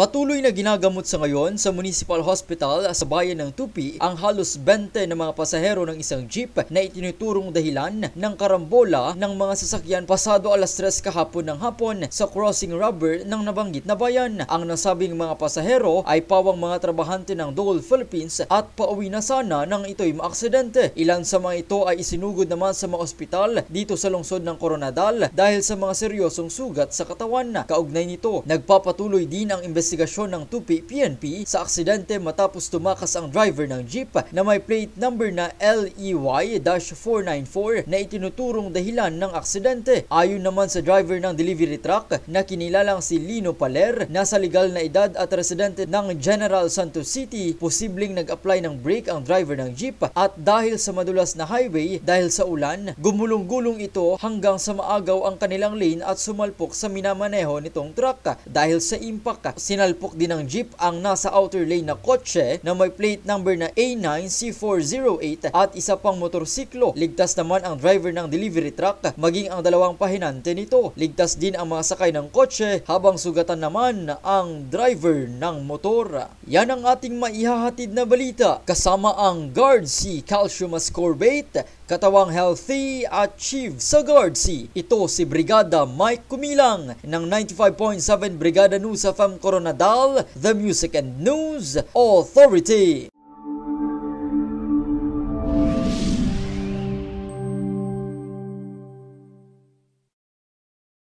Patuloy na ginagamot sa ngayon sa Municipal Hospital sa bayan ng Tupi ang halos 20 ng mga pasahero ng isang jeep na itinuturong dahilan ng karambola ng mga sasakyan pasado alas 3 kahapon ng hapon sa crossing rubber ng nabanggit na bayan. Ang nasabing mga pasahero ay pawang mga trabahante ng Dole Philippines at pauwi na sana nang ito'y maaksidente. Ilan sa mga ito ay isinugod naman sa mga ospital dito sa lungsod ng Coronadal dahil sa mga seryosong sugat sa katawan. Kaugnay nito, nagpapatuloy din ang investigasyon investigasyon ng 2 PNP sa aksidente matapos tumakas ang driver ng jeep na may plate number na LEY-494 na itinuturong dahilan ng aksidente. Ayon naman sa driver ng delivery truck na kinilalang si Lino Paler, nasa legal na edad at residente ng General Santos City, posibleng nag-apply ng brake ang driver ng jeep at dahil sa madulas na highway dahil sa ulan, gumulong-gulong ito hanggang sa maagaw ang kanilang lane at sumalpok sa minamaneho nitong truck dahil sa impact. Sina Hinalpok din ng jeep ang nasa outer lane na kotse na may plate number na A9C408 at isa pang motorsiklo. Ligtas naman ang driver ng delivery truck maging ang dalawang pahinante nito. Ligtas din ang mga sakay ng kotse habang sugatan naman ang driver ng motor. Yan ang ating maihahatid na balita kasama ang guard si Calcium Ascorbate katawang healthy at chief sa guard si. Ito si Brigada Mike Kumilang ng 95.7 Brigada Nusa FM Coronel Nadal, the Music and News Authority.